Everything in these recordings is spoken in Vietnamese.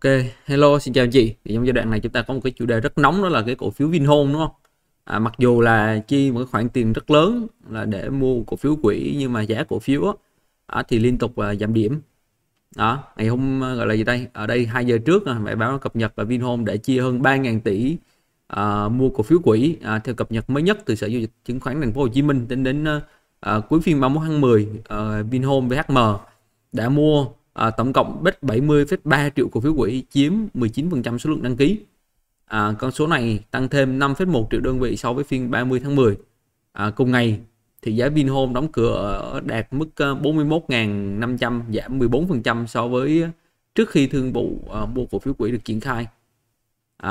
Ok, hello, xin chào anh chị. Thì trong giai đoạn này chúng ta có một cái chủ đề rất nóng đó là cái cổ phiếu Vinhome đúng không? À, mặc dù là chi một cái khoản tiền rất lớn là để mua cổ phiếu quỹ nhưng mà giá cổ phiếu á, à, thì liên tục à, giảm điểm. Đó, ngày hôm à, gọi là gì đây? Ở đây 2 giờ trước à, mẹ báo cập nhật là Vinhome đã chia hơn 3.000 tỷ à, mua cổ phiếu quỹ à, theo cập nhật mới nhất từ Sở Giao dịch Chứng khoán Thành phố Hồ Chí Minh đến đến à, à cuối phiên 31 tháng 10 à, Vinhome VHM đã mua à, tổng cộng bích 70,3 triệu cổ phiếu quỹ chiếm 19% số lượng đăng ký à, con số này tăng thêm 5,1 triệu đơn vị so với phiên 30 tháng 10 à, cùng ngày thì giá Vinhome đóng cửa đạt mức 41.500 ờ, giảm 14% so với trước khi thương vụ uh, mua cổ phiếu quỹ được triển khai à,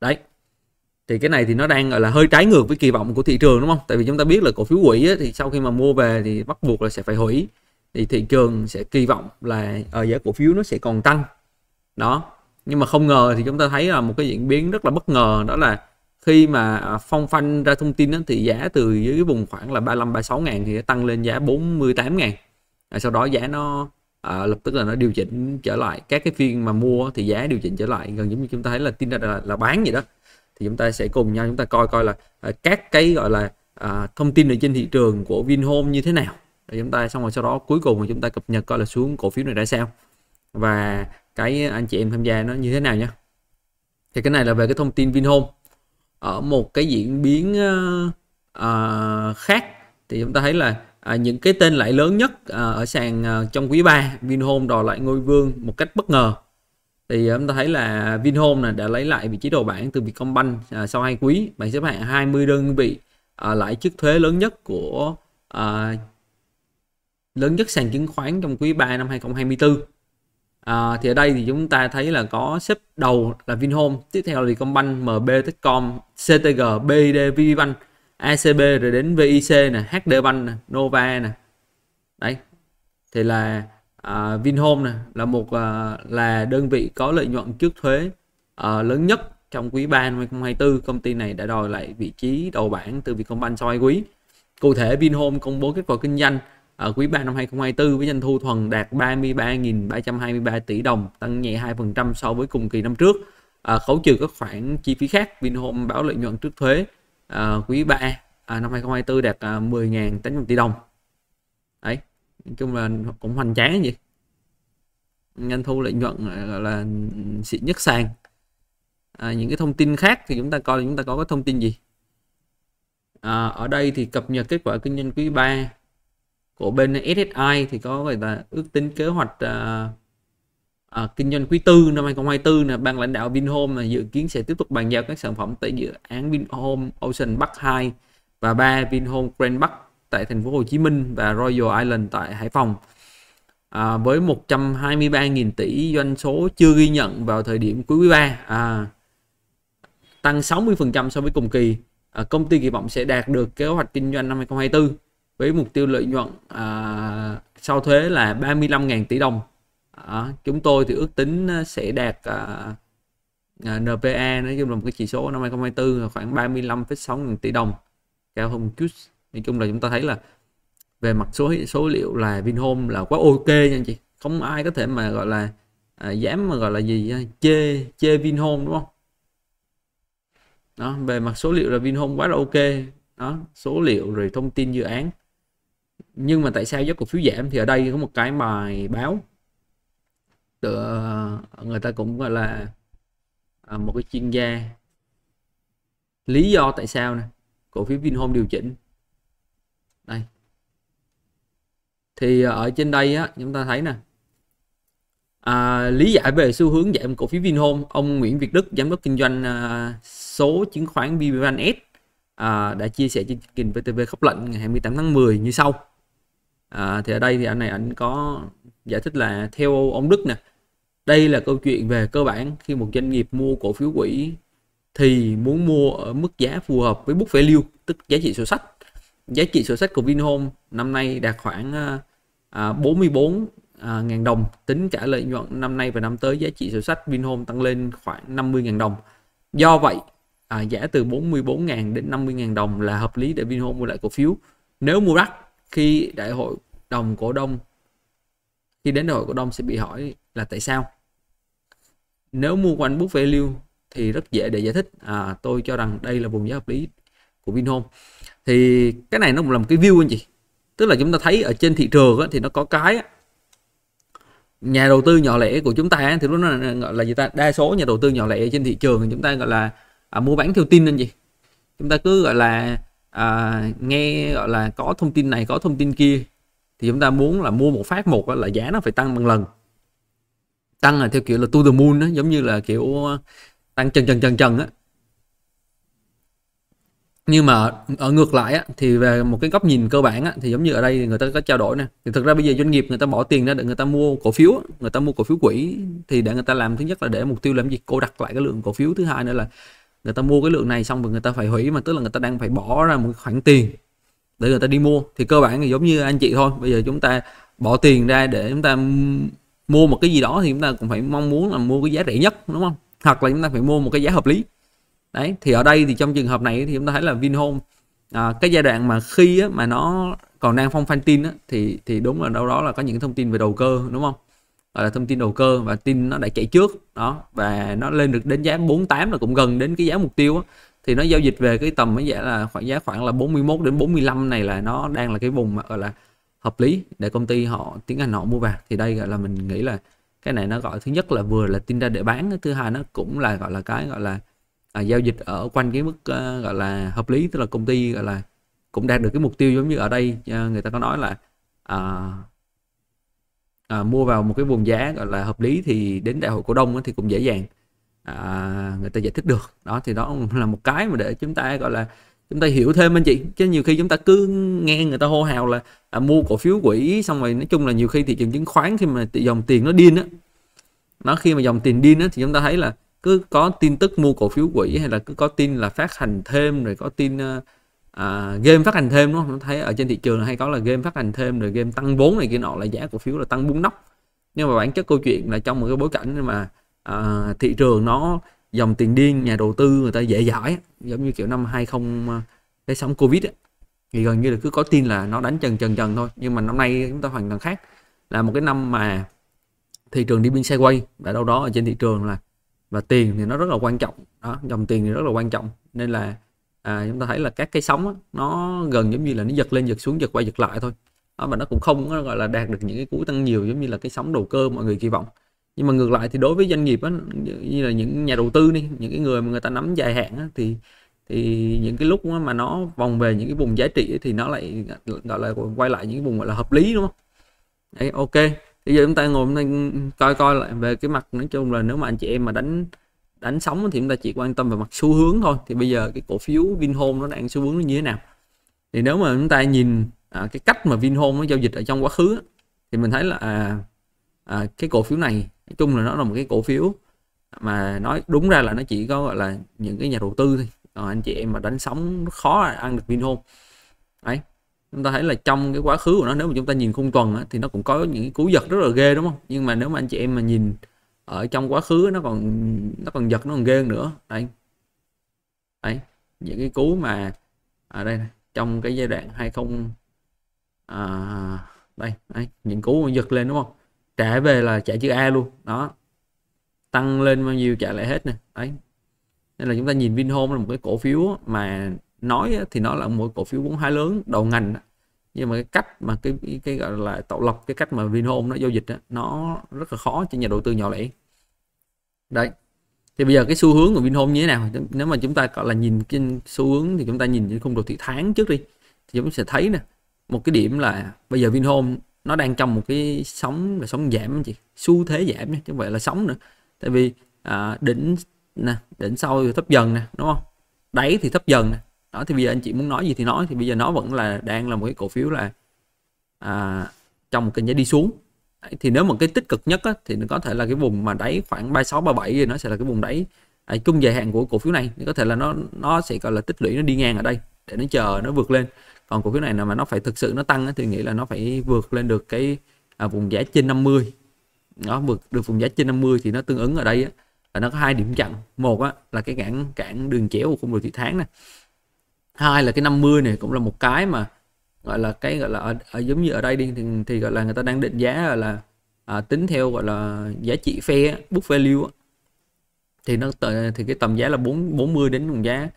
đấy thì cái này thì nó đang gọi là hơi trái ngược với kỳ vọng của thị trường đúng không tại vì chúng ta biết là cổ phiếu quỹ ấy, thì sau khi mà mua về thì bắt buộc là sẽ phải hủy thì thị trường sẽ kỳ vọng là ở ờ, giá cổ phiếu nó sẽ còn tăng đó nhưng mà không ngờ thì chúng ta thấy là một cái diễn biến rất là bất ngờ đó là khi mà à, phong phanh ra thông tin đó, thì giá từ dưới vùng khoảng là 35 36 ngàn thì tăng lên giá 48 ngàn à, sau đó giá nó à, lập tức là nó điều chỉnh trở lại các cái phiên mà mua thì giá điều chỉnh trở lại gần giống như chúng ta thấy là tin ra là, là bán vậy đó thì chúng ta sẽ cùng nhau chúng ta coi coi là à, các cái gọi là à, thông tin ở trên thị trường của Vinhome như thế nào để chúng ta xong rồi sau đó cuối cùng chúng ta cập nhật coi là xuống cổ phiếu này đã sao và cái anh chị em tham gia nó như thế nào nhé thì cái này là về cái thông tin Vinhome ở một cái diễn biến uh, uh, khác thì chúng ta thấy là à, những cái tên lãi lớn nhất à, ở sàn à, trong quý 3 Vinhome đòi lại ngôi vương một cách bất ngờ thì à, chúng ta thấy là Vinhome này đã lấy lại vị trí đầu bảng từ Vietcombank à, sau hai quý bảng xếp hạng 20 đơn vị à, lãi trước thuế lớn nhất của à, lớn nhất sàn chứng khoán trong quý 3 năm 2024 à, thì ở đây thì chúng ta thấy là có xếp đầu là Vinhome tiếp theo là Vietcombank MB Techcom CTG BID VPBank ACB rồi đến VIC nè HD Bank nè Nova nè đấy thì là à, Vinhome nè là một à, là đơn vị có lợi nhuận trước thuế à, lớn nhất trong quý 3 năm 2024 công ty này đã đòi lại vị trí đầu bảng từ Vietcombank sau hai quý cụ thể Vinhome công bố kết quả kinh doanh ở quý 3 năm 2024 với doanh thu thuần đạt 33.323 tỷ đồng, tăng nhẹ 2% so với cùng kỳ năm trước. À, khấu trừ các khoản chi phí khác, Vinhome báo lợi nhuận trước thuế à, quý 3 à, năm 2024 đạt à, 10.800 tỷ đồng. Đấy, nói chung là cũng hoành tráng gì. Doanh thu lợi nhuận à, là, là xịn nhất sàn. À, những cái thông tin khác thì chúng ta coi chúng ta có cái thông tin gì. À, ở đây thì cập nhật kết quả kinh doanh quý 3 của bên SSI thì có người ta ước tính kế hoạch uh, uh, kinh doanh quý tư năm 2024 là ban lãnh đạo Vinhome là dự kiến sẽ tiếp tục bàn giao các sản phẩm tại dự án Vinhome Ocean Park 2 và 3 Vinhome Grand Park tại thành phố Hồ Chí Minh và Royal Island tại Hải Phòng. À, uh, với 123.000 tỷ doanh số chưa ghi nhận vào thời điểm cuối quý 3 à, uh, tăng 60% so với cùng kỳ à, công ty kỳ vọng sẽ đạt được kế hoạch kinh doanh năm 2024 với mục tiêu lợi nhuận à, sau thuế là 35.000 tỷ đồng à, chúng tôi thì ước tính à, sẽ đạt à, à, NPA nói chung là một cái chỉ số năm 2024 là khoảng 35,6 ngàn tỷ đồng cao hơn một chút nói chung là chúng ta thấy là về mặt số số liệu là Vinhome là quá ok nha anh chị không ai có thể mà gọi là à, dám mà gọi là gì à, chê chê Vinhome đúng không đó về mặt số liệu là Vinhome quá là ok đó số liệu rồi thông tin dự án nhưng mà tại sao giá cổ phiếu giảm thì ở đây có một cái bài báo tựa người ta cũng gọi là à, một cái chuyên gia lý do tại sao nè cổ phiếu Vinhome điều chỉnh đây thì ở trên đây á chúng ta thấy nè à, lý giải về xu hướng giảm cổ phiếu Vinhome ông Nguyễn Việt Đức giám đốc kinh doanh à, số chứng khoán VPBank à, đã chia sẻ trên kênh VTV khắp lệnh ngày 28 tháng 10 như sau à, thì ở đây thì anh này anh có giải thích là theo ông Đức nè đây là câu chuyện về cơ bản khi một doanh nghiệp mua cổ phiếu quỹ thì muốn mua ở mức giá phù hợp với book value tức giá trị sổ sách giá trị sổ sách của Vinhome năm nay đạt khoảng à, 44 à, à, ngàn đồng tính cả lợi nhuận năm nay và năm tới giá trị sổ sách Vinhome tăng lên khoảng 50 ngàn đồng do vậy à, giá từ 44 ngàn đến 50 ngàn đồng là hợp lý để Vinhome mua lại cổ phiếu nếu mua đắt khi đại hội đồng cổ đông khi đến đại hội cổ đông sẽ bị hỏi là tại sao nếu mua quanh book value thì rất dễ để giải thích à, tôi cho rằng đây là vùng giá hợp lý của Vinhome thì cái này nó cũng là một cái view anh chị tức là chúng ta thấy ở trên thị trường á, thì nó có cái á, nhà đầu tư nhỏ lẻ của chúng ta thì lúc là, gọi là gì ta đa số nhà đầu tư nhỏ lẻ trên thị trường thì chúng ta gọi là à, mua bán theo tin anh chị chúng ta cứ gọi là à, nghe gọi là có thông tin này có thông tin kia thì chúng ta muốn là mua một phát một là giá nó phải tăng bằng lần tăng là theo kiểu là to the moon đó, giống như là kiểu ờ, tăng chân chân chân chân á nhưng mà ở ngược lại á, thì về một cái góc nhìn cơ bản á, thì giống như ở đây người ta có trao đổi nè thì thực ra bây giờ doanh nghiệp người ta bỏ tiền ra để người ta mua cổ phiếu người ta mua cổ phiếu quỹ thì để người ta làm thứ nhất là để mục tiêu làm gì cô đặt lại cái lượng cổ phiếu thứ hai nữa là người ta mua cái lượng này xong rồi người ta phải hủy mà tức là người ta đang phải bỏ ra một khoản tiền để người ta đi mua thì cơ bản thì giống như anh chị thôi bây giờ chúng ta bỏ tiền ra để chúng ta mua một cái gì đó thì chúng ta cũng phải mong muốn là mua cái giá rẻ nhất đúng không hoặc là chúng ta phải mua một cái giá hợp lý đấy thì ở đây thì trong trường hợp này thì chúng ta thấy là Vinhome à, cái giai đoạn mà khi á, mà nó còn đang phong phanh tin á, thì thì đúng là đâu đó là có những thông tin về đầu cơ đúng không gọi là thông tin đầu cơ và tin nó đã chạy trước đó và nó lên được đến giá 48 là cũng gần đến cái giá mục tiêu đó. thì nó giao dịch về cái tầm cái giá là khoảng giá khoảng là 41 đến 45 này là nó đang là cái vùng mà gọi là hợp lý để công ty họ tiến hành họ mua vào thì đây gọi là mình nghĩ là cái này nó gọi thứ nhất là vừa là tin ra để bán thứ hai nó cũng là gọi là cái gọi là à, giao dịch ở quanh cái mức uh, gọi là hợp lý tức là công ty gọi là cũng đạt được cái mục tiêu giống như ở đây uh, người ta có nói là uh, à, mua vào một cái vùng giá gọi là hợp lý thì đến đại hội cổ đông thì cũng dễ dàng à, người ta giải thích được đó thì đó là một cái mà để chúng ta gọi là chúng ta hiểu thêm anh chị chứ nhiều khi chúng ta cứ nghe người ta hô hào là à, mua cổ phiếu quỹ xong rồi nói chung là nhiều khi thị trường chứng khoán khi mà dòng tiền nó điên á nó khi mà dòng tiền điên á thì chúng ta thấy là cứ có tin tức mua cổ phiếu quỹ hay là cứ có tin là phát hành thêm rồi có tin uh, à, game phát hành thêm nó nó thấy ở trên thị trường hay có là game phát hành thêm rồi game tăng vốn này kia nọ là giá cổ phiếu là tăng bún nóc nhưng mà bản chất câu chuyện là trong một cái bối cảnh mà à, thị trường nó dòng tiền điên nhà đầu tư người ta dễ dãi giống như kiểu năm 20 à, cái sóng covid ấy, thì gần như là cứ có tin là nó đánh trần trần trần thôi nhưng mà năm nay chúng ta hoàn toàn khác là một cái năm mà thị trường đi bên sideways ở đâu đó ở trên thị trường là và tiền thì nó rất là quan trọng đó dòng tiền thì rất là quan trọng nên là à, chúng ta thấy là các cái sóng đó, nó gần giống như là nó giật lên giật xuống giật qua giật lại thôi đó, và nó cũng không nó gọi là đạt được những cái cú tăng nhiều giống như là cái sóng đầu cơ mọi người kỳ vọng nhưng mà ngược lại thì đối với doanh nghiệp đó, như là những nhà đầu tư đi những cái người mà người ta nắm dài hạn đó, thì thì những cái lúc mà nó vòng về những cái vùng giá trị thì nó lại gọi là quay lại những cái vùng gọi là hợp lý đúng không Đấy, ok bây giờ chúng ta ngồi coi coi lại về cái mặt nói chung là nếu mà anh chị em mà đánh đánh sóng thì chúng ta chỉ quan tâm về mặt xu hướng thôi thì bây giờ cái cổ phiếu Vinhome nó đang xu hướng nó như thế nào thì nếu mà chúng ta nhìn à, cái cách mà Vinhome nó giao dịch ở trong quá khứ thì mình thấy là à, à, cái cổ phiếu này nói chung là nó là một cái cổ phiếu mà nói đúng ra là nó chỉ có gọi là những cái nhà đầu tư thôi còn anh chị em mà đánh sóng khó ăn được Vinhome đấy chúng ta thấy là trong cái quá khứ của nó nếu mà chúng ta nhìn khung tuần á, thì nó cũng có những cú giật rất là ghê đúng không nhưng mà nếu mà anh chị em mà nhìn ở trong quá khứ nó còn nó còn giật nó còn ghen nữa đây đây những cái cú mà ở à, đây này, trong cái giai đoạn 20 à, đây, đây những cú giật lên đúng không trả về là trả chữ A luôn đó tăng lên bao nhiêu trả lại hết nè đấy nên là chúng ta nhìn Vinhome là một cái cổ phiếu mà nói thì nó là một cổ phiếu vốn hóa lớn đầu ngành nhưng mà cái cách mà cái cái, gọi là tạo lập cái cách mà Vinhome nó giao dịch đó, nó rất là khó cho nhà đầu tư nhỏ lẻ đấy thì bây giờ cái xu hướng của Vinhome như thế nào nếu mà chúng ta gọi là nhìn trên xu hướng thì chúng ta nhìn trên khung đồ thị tháng trước đi thì chúng ta sẽ thấy nè một cái điểm là bây giờ Vinhome nó đang trong một cái sóng là sóng giảm chị xu thế giảm chứ không phải là sóng nữa tại vì à, đỉnh nè đỉnh sau thì thấp dần nè đúng không đáy thì thấp dần nè đó thì bây giờ anh chị muốn nói gì thì nói thì bây giờ nó vẫn là đang là một cái cổ phiếu là à, trong một kênh giá đi xuống Đấy, thì nếu mà cái tích cực nhất á, thì nó có thể là cái vùng mà đáy khoảng 36 37 thì nó sẽ là cái vùng đáy chung à, dài hạn của cổ phiếu này thì có thể là nó nó sẽ gọi là tích lũy nó đi ngang ở đây để nó chờ nó vượt lên còn cổ phiếu này là mà nó phải thực sự nó tăng á, thì nghĩ là nó phải vượt lên được cái à, vùng giá trên 50 nó vượt được vùng giá trên 50 thì nó tương ứng ở đây á, là nó có hai điểm chặn một á, là cái cản cản đường chéo của khung đồ thị tháng này hai là cái 50 này cũng là một cái mà gọi là cái gọi là ở, ở giống như ở đây đi thì, thì gọi là người ta đang định giá là à, tính theo gọi là giá trị phe book value thì nó thì cái tầm giá là 4 40 đến vùng giá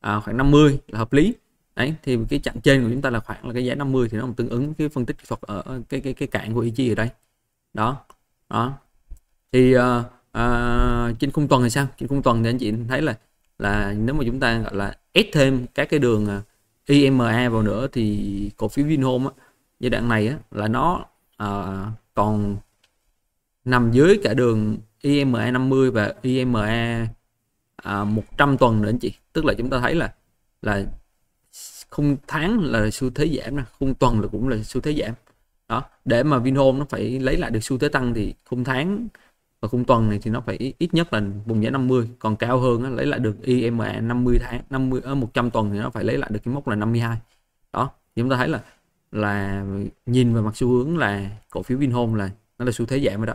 à, khoảng 50 là hợp lý đấy thì cái chặng trên của chúng ta là khoảng là cái giá 50 thì nó tương ứng cái phân tích kỹ thuật ở cái cái cái cạn của EG ở đây đó đó thì uh, uh, trên khung tuần thì sao trên khung tuần thì anh chị thấy là là nếu mà chúng ta gọi là ép thêm các cái đường IMA à, e vào nữa thì cổ phiếu Vinhome á, giai đoạn này á, là nó à, còn nằm dưới cả đường IMA e 50 và IMA e à, 100 tuần nữa anh chị tức là chúng ta thấy là là khung tháng là xu thế giảm nè khung tuần là cũng là xu thế giảm đó để mà Vinhome nó phải lấy lại được xu thế tăng thì khung tháng và khung tuần này thì nó phải ít nhất là vùng giá 50 còn cao hơn á, lấy lại được IMA 50 tháng 50 ở 100 tuần thì nó phải lấy lại được cái mốc là 52 đó thì chúng ta thấy là là nhìn về mặt xu hướng là cổ phiếu Vinhome là nó là xu thế giảm rồi đó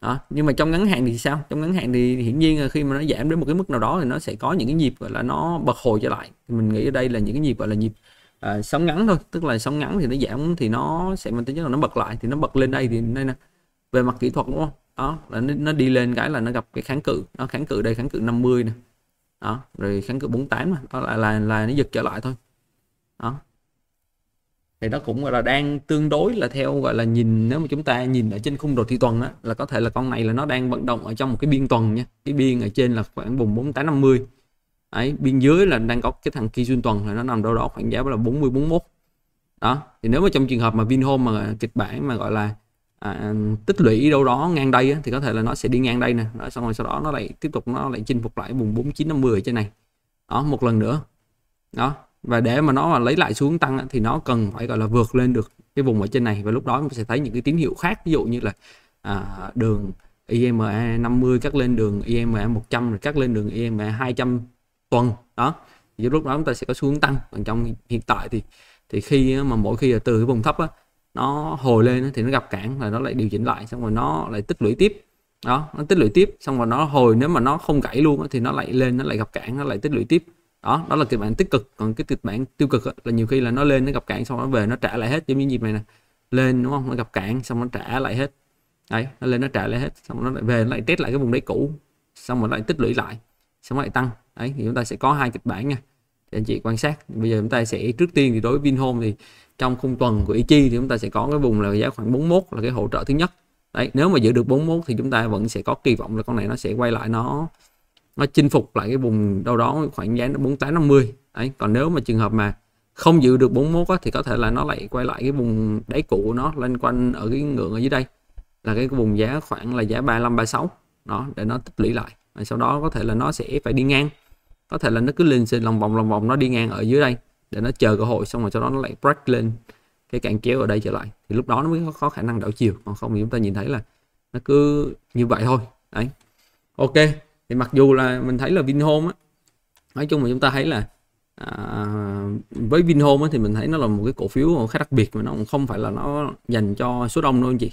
đó. nhưng mà trong ngắn hạn thì sao trong ngắn hạn thì hiển nhiên là khi mà nó giảm đến một cái mức nào đó thì nó sẽ có những cái nhịp gọi là nó bật hồi trở lại thì mình nghĩ ở đây là những cái nhịp gọi là nhịp à, sóng ngắn thôi tức là sóng ngắn thì nó giảm thì nó sẽ mình tính chất là nó bật lại thì nó bật lên đây thì đây nè về mặt kỹ thuật đúng không đó là nó, nó đi lên cái là nó gặp cái kháng cự nó kháng cự đây kháng cự 50 nè đó rồi kháng cự 48 mà đó là là là nó giật trở lại thôi đó thì nó cũng gọi là đang tương đối là theo gọi là nhìn nếu mà chúng ta nhìn ở trên khung đồ thị tuần á là có thể là con này là nó đang vận động ở trong một cái biên tuần nha cái biên ở trên là khoảng vùng 4850 ấy biên dưới là đang có cái thằng Kijun tuần là nó nằm đâu đó khoảng giá là 40 41 đó thì nếu mà trong trường hợp mà Vinhome mà kịch bản mà gọi là à, tích lũy đâu đó ngang đây á, thì có thể là nó sẽ đi ngang đây nè đó, xong rồi sau đó nó lại tiếp tục nó lại chinh phục lại vùng 4950 trên này đó một lần nữa đó và để mà nó mà lấy lại xuống tăng á, thì nó cần phải gọi là vượt lên được cái vùng ở trên này và lúc đó mình sẽ thấy những cái tín hiệu khác ví dụ như là à, đường IME 50 cắt lên đường IME 100 rồi cắt lên đường IME 200 tuần đó thì lúc đó chúng ta sẽ có xuống tăng còn trong hiện tại thì thì khi mà mỗi khi từ cái vùng thấp á, nó hồi lên thì nó gặp cản và nó lại điều chỉnh lại xong rồi nó lại tích lũy tiếp đó nó tích lũy tiếp xong rồi nó hồi nếu mà nó không gãy luôn thì nó lại lên nó lại gặp cản nó lại tích lũy tiếp đó đó là kịch bản tích cực còn cái kịch bản tiêu cực là nhiều khi là nó lên nó gặp cản xong nó về nó trả lại hết giống như nhịp này nè lên đúng không nó gặp cản xong nó trả lại hết đấy nó lên nó trả lại hết xong nó lại về nó lại test lại cái vùng đấy cũ xong rồi lại tích lũy lại xong rồi lại tăng đấy thì chúng ta sẽ có hai kịch bản nha để anh chị quan sát bây giờ chúng ta sẽ trước tiên thì đối với Vinhome thì trong khung tuần của Ichi thì chúng ta sẽ có cái vùng là giá khoảng 41 là cái hỗ trợ thứ nhất đấy nếu mà giữ được 41 thì chúng ta vẫn sẽ có kỳ vọng là con này nó sẽ quay lại nó nó chinh phục lại cái vùng đâu đó khoảng giá 48 50 đấy còn nếu mà trường hợp mà không giữ được 41 á, thì có thể là nó lại quay lại cái vùng đáy cũ của nó lên quanh ở cái ngưỡng ở dưới đây là cái vùng giá khoảng là giá 35 36 đó để nó tích lũy lại và sau đó có thể là nó sẽ phải đi ngang có thể là nó cứ lên xin lòng vòng lòng vòng nó đi ngang ở dưới đây để nó chờ cơ hội xong rồi sau đó nó lại break lên cái cạn kéo ở đây trở lại thì lúc đó nó mới có, có khả năng đảo chiều còn không thì chúng ta nhìn thấy là nó cứ như vậy thôi đấy ok thì mặc dù là mình thấy là Vinhome á nói chung là chúng ta thấy là à, với Vinhome á, thì mình thấy nó là một cái cổ phiếu khá đặc biệt mà nó không phải là nó dành cho số đông đâu anh chị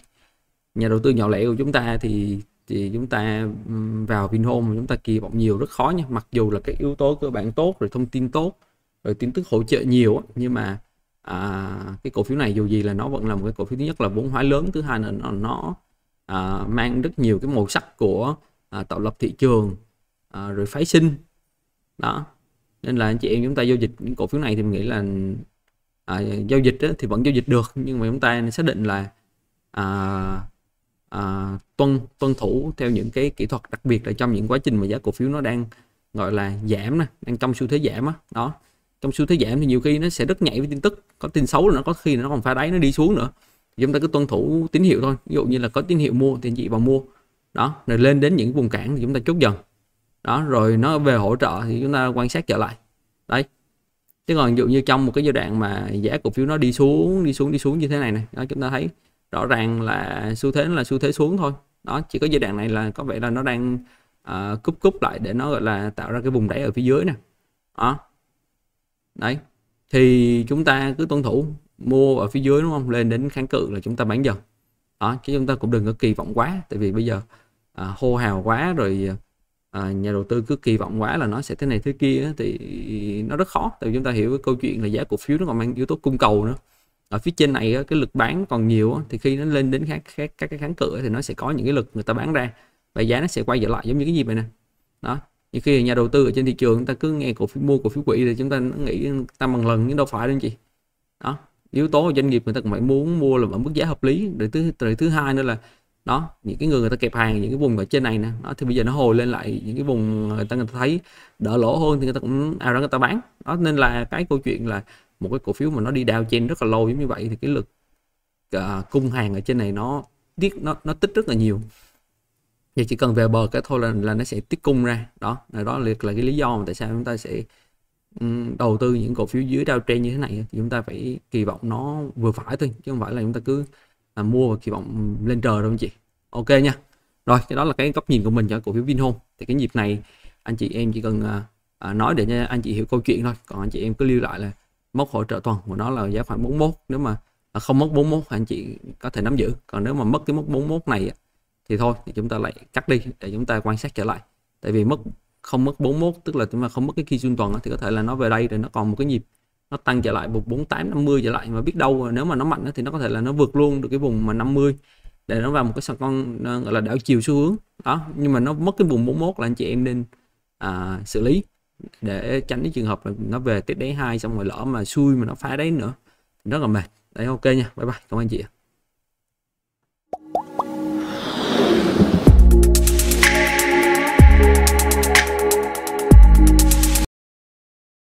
nhà đầu tư nhỏ lẻ của chúng ta thì thì chúng ta vào Vinhome mà chúng ta kỳ vọng nhiều rất khó nha mặc dù là cái yếu tố cơ bản tốt rồi thông tin tốt rồi tin tức hỗ trợ nhiều nhưng mà à, cái cổ phiếu này dù gì là nó vẫn là một cái cổ phiếu thứ nhất là vốn hóa lớn thứ hai là nó, nó à, mang rất nhiều cái màu sắc của à, tạo lập thị trường à, rồi phái sinh đó nên là anh chị em chúng ta giao dịch những cổ phiếu này thì mình nghĩ là à, giao dịch thì vẫn giao dịch được nhưng mà chúng ta xác định là à, tuân tuân thủ theo những cái kỹ thuật đặc biệt là trong những quá trình mà giá cổ phiếu nó đang gọi là giảm nè đang trong xu thế giảm á đó. đó trong xu thế giảm thì nhiều khi nó sẽ rất nhạy với tin tức có tin xấu là nó có khi nó còn phá đáy nó đi xuống nữa thì chúng ta cứ tuân thủ tín hiệu thôi ví dụ như là có tín hiệu mua thì anh chị vào mua đó rồi lên đến những vùng cản thì chúng ta chốt dần đó rồi nó về hỗ trợ thì chúng ta quan sát trở lại đấy chứ còn ví dụ như trong một cái giai đoạn mà giá cổ phiếu nó đi xuống đi xuống đi xuống như thế này này đó chúng ta thấy rõ ràng là xu thế là xu thế xuống thôi đó chỉ có giai đoạn này là có vẻ là nó đang uh, cúp cúp lại để nó gọi là tạo ra cái vùng đáy ở phía dưới nè đó đấy thì chúng ta cứ tuân thủ mua ở phía dưới đúng không lên đến kháng cự là chúng ta bán dần đó chứ chúng ta cũng đừng có kỳ vọng quá tại vì bây giờ à, hô hào quá rồi à, nhà đầu tư cứ kỳ vọng quá là nó sẽ thế này thế kia thì nó rất khó tại vì chúng ta hiểu cái câu chuyện là giá cổ phiếu nó còn mang yếu tố cung cầu nữa ở phía trên này cái lực bán còn nhiều thì khi nó lên đến các các các cái kháng cự thì nó sẽ có những cái lực người ta bán ra và giá nó sẽ quay trở lại giống như cái gì vậy nè đó nhưng khi nhà đầu tư ở trên thị trường chúng ta cứ nghe cổ phiếu mua cổ phiếu quỹ thì chúng ta nghĩ ta bằng lần nhưng đâu phải đâu chị đó yếu tố doanh nghiệp người ta cũng phải muốn mua là ở mức giá hợp lý rồi thứ rồi thứ hai nữa là đó những cái người người ta kẹp hàng những cái vùng ở trên này nè đó thì bây giờ nó hồi lên lại những cái vùng người ta người ta thấy đỡ lỗ hơn thì người ta cũng à đó người ta bán đó nên là cái câu chuyện là một cái cổ phiếu mà nó đi đao trên rất là lâu giống như vậy thì cái lực uh, cung hàng ở trên này nó tiết nó nó tích rất là nhiều thì chỉ cần về bờ cái thôi là là nó sẽ tiết cung ra đó là đó là là cái lý do mà tại sao chúng ta sẽ um, đầu tư những cổ phiếu dưới đao trên như thế này thì chúng ta phải kỳ vọng nó vừa phải thôi chứ không phải là chúng ta cứ à, mua và kỳ vọng lên trời đâu anh chị ok nha rồi cái đó là cái góc nhìn của mình cho cổ phiếu Vinhome thì cái nhịp này anh chị em chỉ cần à, à nói để cho anh chị hiểu câu chuyện thôi còn anh chị em cứ lưu lại là mốc hỗ trợ tuần của nó là giá khoảng 41 nếu mà không mất 41 anh chị có thể nắm giữ còn nếu mà mất cái mốc 41 này thì thôi thì chúng ta lại cắt đi để chúng ta quan sát trở lại tại vì mất không mất 41 tức là chúng ta không mất cái kỳ tuần thì có thể là nó về đây rồi nó còn một cái nhịp nó tăng trở lại một 48 50 trở lại mà biết đâu nếu mà nó mạnh thì nó có thể là nó vượt luôn được cái vùng mà 50 để nó vào một cái sàn con gọi là đảo chiều xu hướng đó nhưng mà nó mất cái vùng 41 là anh chị em nên à, xử lý để tránh cái trường hợp là nó về tiết đấy hai xong rồi lỡ mà xui mà nó phá đấy nữa rất là mệt đấy ok nha bye bye cảm ơn anh chị